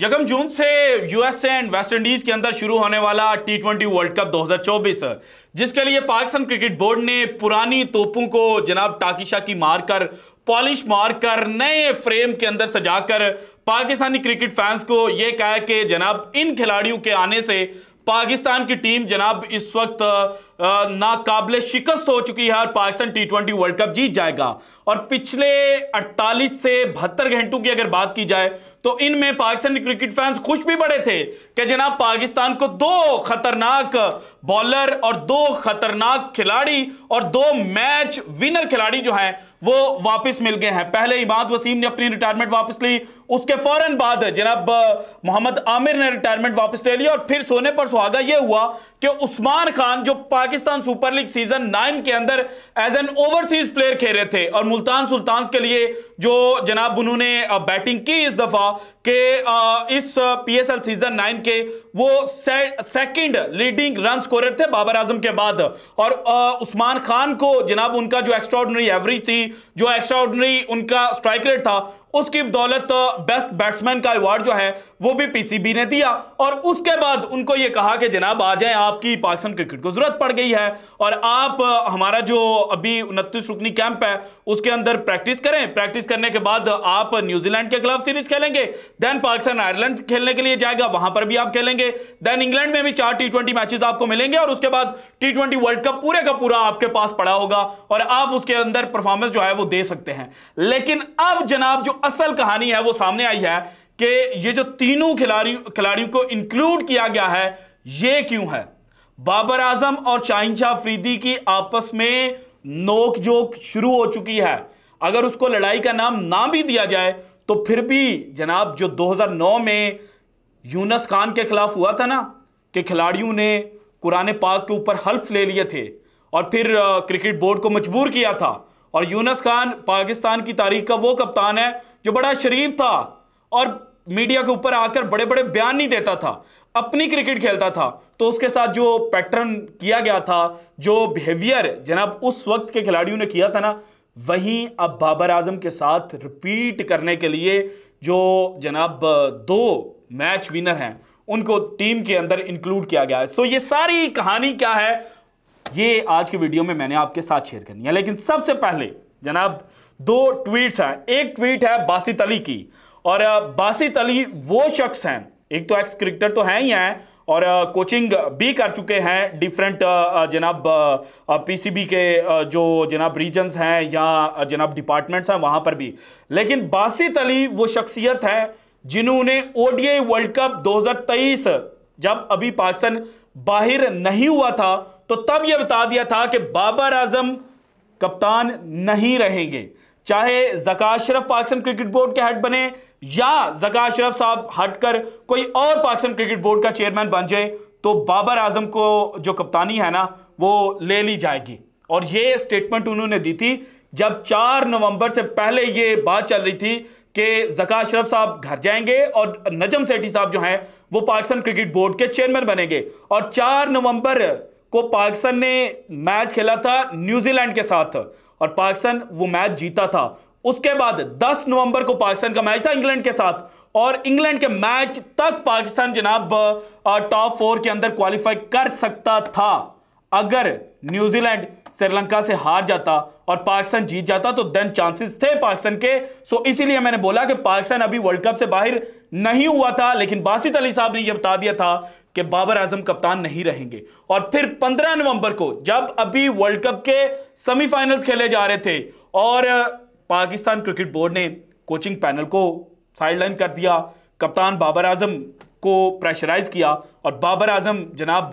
यकम जून से US and West Indies के अंदर शुरू होने वाला टी ट्वेंटी वर्ल्ड कप 2024 जिसके लिए पाकिस्तान क्रिकेट बोर्ड ने पुरानी तोपों को जनाब टाकिशा की मारकर पॉलिश मारकर नए फ्रेम के अंदर सजाकर पाकिस्तानी क्रिकेट फैंस को यह कहा कि जनाब इन खिलाड़ियों के आने से पाकिस्तान की टीम जनाब इस वक्त नाकाबले शिकस्त हो चुकी है और Pakistan T twenty world cup जीत जाएगा और पिछले 48 से बहत्तर घंटों की अगर बात की जाए तो इनमें पाकिस्तान क्रिकेट फैंस खुश भी बड़े थे कि जनाब पाकिस्तान को दो खतरनाक बॉलर और दो खतरनाक खिलाड़ी और दो मैच विनर खिलाड़ी जो हैं वो वापस मिल गए हैं पहले इमाद वसीम ने अपनी रिटायरमेंट वापस ली उसके फौरन बाद जनाब मोहम्मद आमिर ने रिटायरमेंट वापस ले लिया और फिर सोने पर सुहागा यह हुआ कि उस्मान खान जो Pakistan Pakistan super league season nine के अंदर एज एन ओवरसीज प्लेयर खेल रहे थे और मुल्तान सुल्तान के लिए जो जनाब उन्होंने बैटिंग की इस दफा आ, इस पीएसएल सीजन नाइन के वो से, सेकंड लीडिंग रन स्कोरर थे बाबर आजम के बाद और उस्मान खान को जनाब उनका जो एक्स्ट्राऑर्डनरी एवरेज थी जो एक्स्ट्राऑर्डनरी उनका स्ट्राइक रेट था उसकी दौलत बेस्ट बैट्समैन का अवार्ड जो है वो भी पीसीबी ने दिया और उसके बाद उनको ये कहा कि जनाब आ जाए आपकी पाकिस्तान क्रिकेट को जरूरत पड़ गई है और आप हमारा जो अभी उनतीस रुकनी कैंप है उसके अंदर प्रैक्टिस करें प्रैक्टिस करने के बाद आप न्यूजीलैंड के खिलाफ सीरीज खेलेंगे देन पाकिस्तान आयरलैंड खेलने के लिए जाएगा वहां पर भी आप खेलेंगे देन इंग्लैंड में भी चार टी ट्वेंटी मैचेस आपको मिलेंगे और उसके बाद टी ट्वेंटी वर्ल्ड कप पूरे का पूरा आपके पास पड़ा होगा और आप उसके अंदर परफॉर्मेंस जो है वो दे सकते हैं लेकिन अब जनाब जो असल कहानी है वो सामने आई है कि ये जो तीनों खिलाड़ी खिलाड़ियों को इंक्लूड किया गया है ये क्यों है बाबर आजम और शाहिशाह अफरीदी की आपस में नोकझोंक शुरू हो चुकी है अगर उसको लड़ाई का नाम ना भी दिया जाए तो फिर भी जनाब जो 2009 में यूनस खान के खिलाफ हुआ था ना कि खिलाड़ियों ने कुरान पाक के ऊपर हल्फ ले लिए थे और फिर क्रिकेट बोर्ड को मजबूर किया था और यूनस खान पाकिस्तान की तारीख का वो कप्तान है जो बड़ा शरीफ था और मीडिया के ऊपर आकर बड़े बड़े बयान नहीं देता था अपनी क्रिकेट खेलता था तो उसके साथ जो पैटर्न किया गया था जो बिहेवियर जनाब उस वक्त के खिलाड़ियों ने किया था ना वहीं अब बाबर आजम के साथ रिपीट करने के लिए जो जनाब दो मैच विनर हैं उनको टीम के अंदर इंक्लूड किया गया है सो ये सारी कहानी क्या है ये आज के वीडियो में मैंने आपके साथ शेयर करनी है लेकिन सबसे पहले जनाब दो ट्वीट्स हैं एक ट्वीट है बासित अली की और बासित अली वो शख्स हैं एक तो एक्स क्रिकेटर तो हैं ही हैं और कोचिंग भी कर चुके हैं डिफरेंट जनाब पीसीबी के जो जनाब रीजन्स हैं या जनाब डिपार्टमेंट्स हैं वहाँ पर भी लेकिन बासित अली वो शख्सियत है जिन्होंने ओ वर्ल्ड कप 2023 जब अभी पाकिस्तान बाहर नहीं हुआ था तो तब यह बता दिया था कि बाबर आजम कप्तान नहीं रहेंगे चाहे जका अशरफ पाकिस्तान क्रिकेट बोर्ड के हेड बने या जका अशरफ साहब हटकर कोई और पाकिस्तान क्रिकेट बोर्ड का चेयरमैन बन जाए तो बाबर आजम को जो कप्तानी है ना वो ले ली जाएगी और ये स्टेटमेंट उन्होंने दी थी जब 4 नवंबर से पहले ये बात चल रही थी कि जका अशरफ साहब घर जाएंगे और नजम सेठी साहब जो हैं वो पाकिस्तान क्रिकेट बोर्ड के चेयरमैन बनेंगे और 4 नवंबर को पाकिस्तान ने मैच खेला था न्यूजीलैंड के साथ और पाकिस्तान वो मैच जीता था उसके बाद 10 नवंबर को पाकिस्तान का मैच था इंग्लैंड के साथ और इंग्लैंड के मैच तक पाकिस्तान जनाब टॉप फोर के अंदर क्वालिफाई कर सकता था अगर न्यूजीलैंड श्रीलंका से हार जाता और पाकिस्तान जीत जाता तो देन चांसेस थे पाकिस्तान के सो इसीलिए मैंने बोला कि पाकिस्तान अभी वर्ल्ड कप से बाहर नहीं हुआ था लेकिन बासित अली साहब ने यह बता दिया था कि बाबर आजम कप्तान नहीं रहेंगे और फिर 15 नवंबर को जब अभी वर्ल्ड कप के सेमीफाइनल्स खेले जा रहे थे और पाकिस्तान क्रिकेट बोर्ड ने कोचिंग पैनल को साइडलाइन कर दिया कप्तान बाबर आजम को प्रेशराइज किया और बाबर आजम जनाब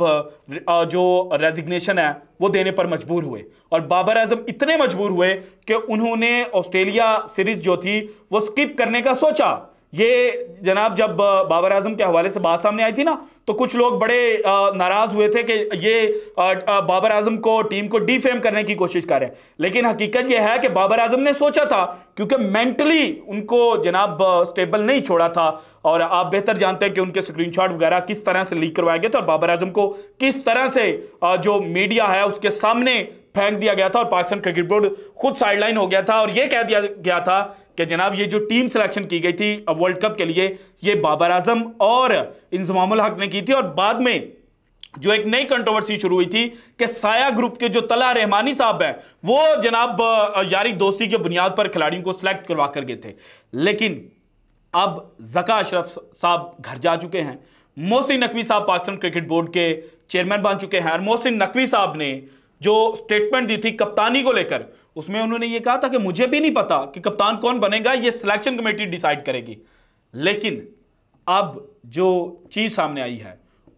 जो रेजिग्नेशन है वो देने पर मजबूर हुए और बाबर आजम इतने मजबूर हुए कि उन्होंने ऑस्ट्रेलिया सीरीज जो थी वो स्किप करने का सोचा ये जनाब जब बाबर आजम के हवाले से बात सामने आई थी ना तो कुछ लोग बड़े नाराज़ हुए थे कि ये बाबर आजम को टीम को डीफेम करने की कोशिश कर रहे हैं लेकिन हकीकत यह है कि बाबर आजम ने सोचा था क्योंकि मेंटली उनको जनाब स्टेबल नहीं छोड़ा था और आप बेहतर जानते हैं कि उनके स्क्रीनशॉट वगैरह किस तरह से लीक करवाए गए थे और बाबर आजम को किस तरह से जो मीडिया है उसके सामने फेंक दिया गया था और पाकिस्तान क्रिकेट बोर्ड खुद साइडलाइन हो गया था और यह कह दिया गया था कि जनाब ये जो टीम सिलेक्शन की गई थी वर्ल्ड कप के लिए ये बाबर आजम और इंजमामुल हक ने की थी और बाद में जो एक नई कंट्रोवर्सी शुरू हुई थी कि साया ग्रुप के जो तला रहमानी साहब हैं वो जनाब यारी दोस्ती के बुनियाद पर खिलाड़ियों को सिलेक्ट करवा कर गए थे लेकिन अब जका अशरफ साहब घर जा चुके हैं मोहसिन नकवी साहब पाकिस्तान क्रिकेट बोर्ड के चेयरमैन बन चुके हैं और मोहसिन नकवी साहब ने जो स्टेटमेंट दी थी कप्तानी को लेकर उसमें उन्होंने ये कहा था कि मुझे भी नहीं पता कि कप्तान कौन बनेगा ये सिलेक्शन कमेटी डिसाइड करेगी लेकिन अब जो चीज़ सामने आई है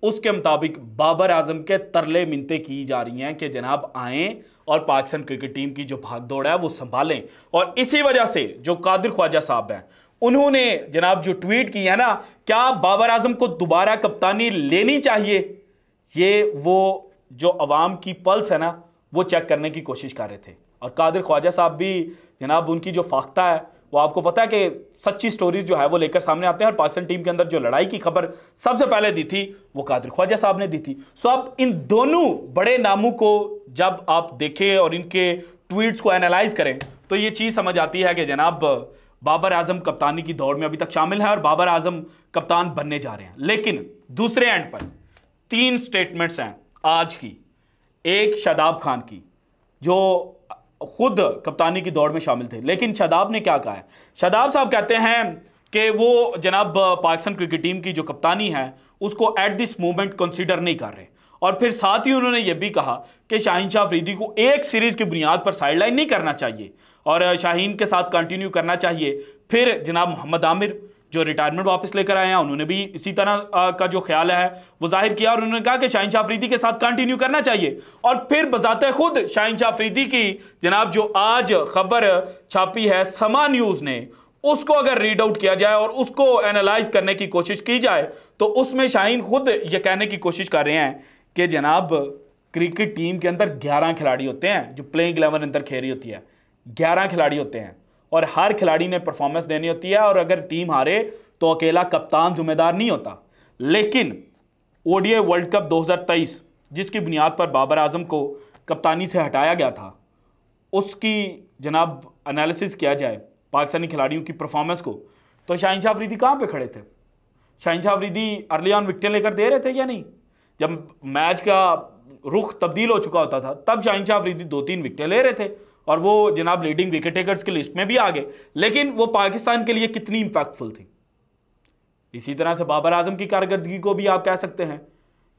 उसके मुताबिक बाबर आजम के तरले मिनते की जा रही हैं कि जनाब आए और पाकिस्तान क्रिकेट टीम की जो भाग दौड़ है वो संभालें और इसी वजह से जो कादिर ख्वाजा साहब हैं उन्होंने जनाब जो ट्वीट की है ना क्या बाबर आजम को दोबारा कप्तानी लेनी चाहिए ये वो जो अवाम की पल्स है ना वो चेक करने की कोशिश कर रहे थे और कादिर ख्वाजा साहब भी जनाब उनकी जो फाख्ता है वो आपको पता है कि सच्ची स्टोरीज जो है वो लेकर सामने आते हैं और पाकिस्तान टीम के अंदर जो लड़ाई की खबर सबसे पहले दी थी वो कादिर ख्वाजा साहब ने दी थी सो आप इन दोनों बड़े नामों को जब आप देखें और इनके ट्वीट्स को एनालाइज करें तो ये चीज़ समझ आती है कि जनाब बाबर आजम कप्तानी की दौड़ में अभी तक शामिल है और बाबर आजम कप्तान बनने जा रहे हैं लेकिन दूसरे एंड पर तीन स्टेटमेंट्स हैं आज की एक शादाब खान की जो खुद कप्तानी की दौड़ में शामिल थे लेकिन शादाब ने क्या कहा है शादाब साहब कहते हैं कि वो जनाब पाकिस्तान क्रिकेट टीम की जो कप्तानी है उसको एट दिस मोमेंट कंसिडर नहीं कर रहे और फिर साथ ही उन्होंने ये भी कहा कि शाहीन शाह अफरीदी को एक सीरीज की बुनियाद पर साइडलाइन नहीं करना चाहिए और शाहीन के साथ कंटिन्यू करना चाहिए फिर जनाब मोहम्मद आमिर जो रिटायरमेंट वापस लेकर आए हैं उन्होंने भी इसी तरह का जो ख्याल है वो जाहिर किया और उन्होंने कहा कि शाहिन शाह के साथ कंटिन्यू करना चाहिए और फिर बजाते खुद शाहिन शाह की जनाब जो आज खबर छापी है समा न्यूज़ ने उसको अगर रीड आउट किया जाए और उसको एनालाइज करने की कोशिश की जाए तो उसमें शाहीन खुद ये कहने की कोशिश कर रहे हैं कि जनाब क्रिकेट टीम के अंदर 11 खिलाड़ी होते हैं जो प्लेइंग 11 अंदर खेल रही होती है 11 खिलाड़ी होते हैं और हर खिलाड़ी ने परफॉर्मेंस देनी होती है और अगर टीम हारे तो अकेला कप्तान जिम्मेदार नहीं होता लेकिन ओडीआई वर्ल्ड कप 2023 जिसकी बुनियाद पर बाबर आजम को कप्तानी से हटाया गया था उसकी जनाब एनालिसिस किया जाए पाकिस्तानी खिलाड़ियों की परफॉर्मेंस को तो शाहिन शाह अफरीदी कहाँ पर खड़े थे शाहिन शाह अफरीदी अर्ली ऑन विकटें लेकर दे रहे थे या नहीं जब मैच का रुख तब्दील हो चुका होता था तब शाहिन शाह अफरीदी दो तीन विकटें ले रहे थे और वो जनाब लीडिंग विकेट टेकर्स की लिस्ट में भी आ गए लेकिन वो पाकिस्तान के लिए कितनी इम्पैक्टफुल थी इसी तरह से बाबर आजम की कारकर्दगी को भी आप कह सकते हैं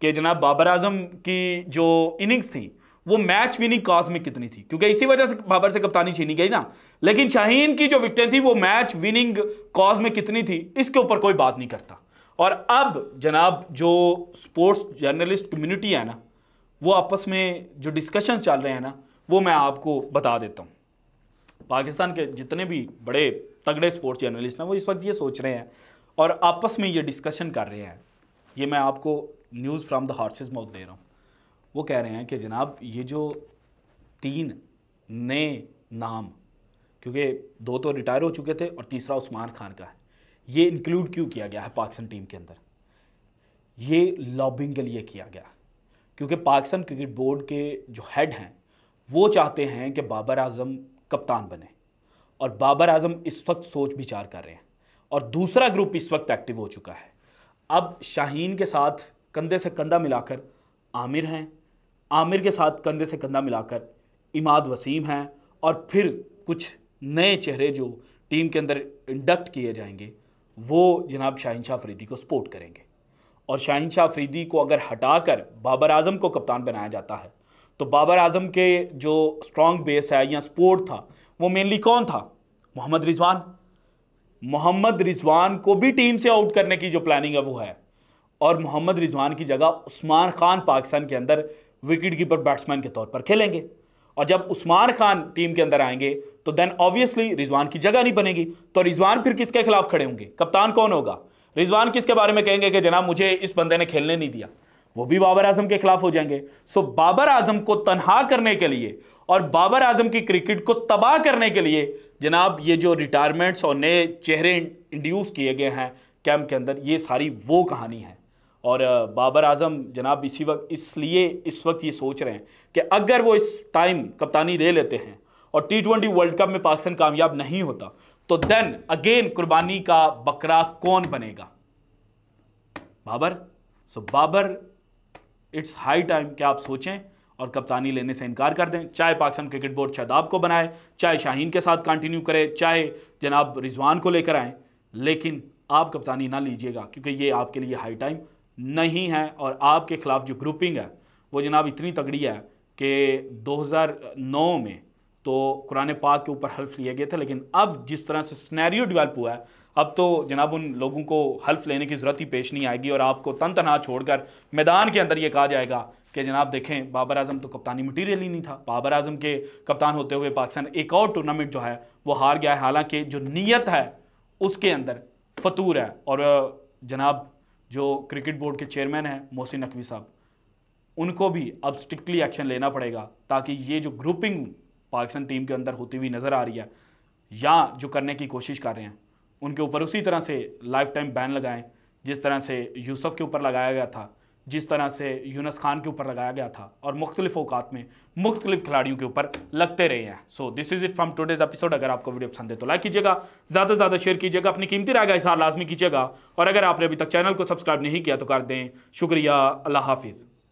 कि जनाब बाबर आजम की जो इनिंग्स थी वो मैच विनिंग कॉज में कितनी थी क्योंकि इसी वजह से बाबर से कप्तानी छीनी गई ना लेकिन शाहीन की जो विकटें थी वो मैच विनिंग कॉज में कितनी थी इसके ऊपर कोई बात नहीं करता और अब जनाब जो स्पोर्ट्स जर्नलिस्ट कम्युनिटी है ना वो आपस में जो डिस्कशन चल रहे हैं ना वो मैं आपको बता देता हूँ पाकिस्तान के जितने भी बड़े तगड़े स्पोर्ट्स जर्नलिस्ट हैं वो इस वक्त ये सोच रहे हैं और आपस में ये डिस्कशन कर रहे हैं ये मैं आपको news from the horse's mouth दे रहा हूँ वो कह रहे हैं कि जनाब ये जो तीन नए नाम क्योंकि दो तो रिटायर हो चुके थे और तीसरा उस्मान खान का है ये इंक्लूड क्यों किया गया है पाकिस्तान टीम के अंदर ये लॉबिंग के लिए किया गया क्योंकि पाकिस्तान क्रिकेट बोर्ड के जो हेड हैं वो चाहते हैं कि बाबर आजम कप्तान बने और बाबर आजम इस वक्त सोच विचार कर रहे हैं और दूसरा ग्रुप इस वक्त एक्टिव हो चुका है अब शाहीन के साथ कंधे से कंधा मिलाकर आमिर हैं आमिर के साथ कंधे से कंधा मिलाकर इमाद वसीम हैं और फिर कुछ नए चेहरे जो टीम के अंदर इंडक्ट किए जाएंगे वो जनाब शाहिन शाह अफरीदी को सपोर्ट करेंगे और शाहिन शाह अफरीदी को अगर हटाकर बाबर आजम को कप्तान बनाया जाता है तो बाबर आजम के जो स्ट्रॉन्ग बेस है या स्पोर्ट था वो मेनली कौन था मोहम्मद रिजवान मोहम्मद रिजवान को भी टीम से आउट करने की जो प्लानिंग है वो है और मोहम्मद रिजवान की जगह उस्मान खान पाकिस्तान के अंदर विकेट कीपर बैट्समैन के तौर पर खेलेंगे और जब उस्मान खान टीम के अंदर आएंगे तो देन ऑब्वियसली रिजवान की जगह नहीं बनेगी तो रिजवान फिर किसके खिलाफ खड़े होंगे कप्तान कौन होगा रिजवान किसके बारे में कहेंगे कि जनाब मुझे इस बंदे ने खेलने नहीं दिया वो भी बाबर आजम के खिलाफ हो जाएंगे सो बाबर आजम को तनहा करने के लिए और बाबर आजम की क्रिकेट को तबाह करने के लिए जनाब ये जो रिटायरमेंट्स और नए चेहरे इंड्यूस किए गए हैं कैम्प के अंदर ये सारी वो कहानी है और बाबर आजम जनाब इसी वक्त इसलिए इस वक्त ये सोच रहे हैं कि अगर वो इस टाइम कप्तानी ले लेते हैं और टी ट्वेंटी वर्ल्ड कप में पाकिस्तान कामयाब नहीं होता तो देन अगेन कुर्बानी का बकरा कौन बनेगा Babar so Babar it's high time कि आप सोचें और कप्तानी लेने से इनकार कर दें चाहे पाकिस्तान क्रिकेट बोर्ड शादाब को बनाए चाहे शाहीन के साथ कंटिन्यू करे चाहे जनाब रिजवान को लेकर आएँ लेकिन आप कप्तानी ना लीजिएगा क्योंकि ये आपके लिए हाई टाइम नहीं है और आपके खिलाफ जो ग्रुपिंग है वो जनाब इतनी तगड़ी है कि 2009 में तो कुरान पाक के ऊपर हल्फ लिए गए थे लेकिन अब जिस तरह से स्नैरियो डिवेल्प हुआ है अब तो जनाब उन लोगों को हल्फ लेने की ज़रूरत ही पेश नहीं आएगी और आपको तन तना छोड़कर मैदान के अंदर ये कहा जाएगा कि जनाब देखें बाबर आजम तो कप्तानी मटीरियल ही नहीं था बाबर आजम के कप्तान होते हुए पाकिस्तान एक और टूर्नामेंट जो है वो हार गया है हालांकि जो नीयत है उसके अंदर फतूर है और जनाब जो क्रिकेट बोर्ड के चेयरमैन हैं मोहसिन नकवी साहब उनको भी अब स्ट्रिक्टली एक्शन लेना पड़ेगा ताकि ये जो ग्रुपिंग पाकिस्तान टीम के अंदर होती हुई नज़र आ रही है या जो करने की कोशिश कर रहे हैं उनके ऊपर उसी तरह से लाइफ टाइम बैन लगाएं जिस तरह से यूसुफ के ऊपर लगाया गया था जिस तरह से यूनस खान के ऊपर लगाया गया था और मुख्तलिफ अवकात में मुख्तलिफ खिलाड़ियों के ऊपर लगते रहे हैं so this is it from today's episode अगर आपको वीडियो पसंद है तो लाइक कीजिएगा ज़्यादा से ज़्यादा शेयर कीजिएगा अपनी कीमती राय का इशार लाजमी कीजिएगा और अगर आपने अभी तक चैनल को सब्सक्राइब नहीं किया तो कर दें शुक्रिया अल्लाह हाफिज़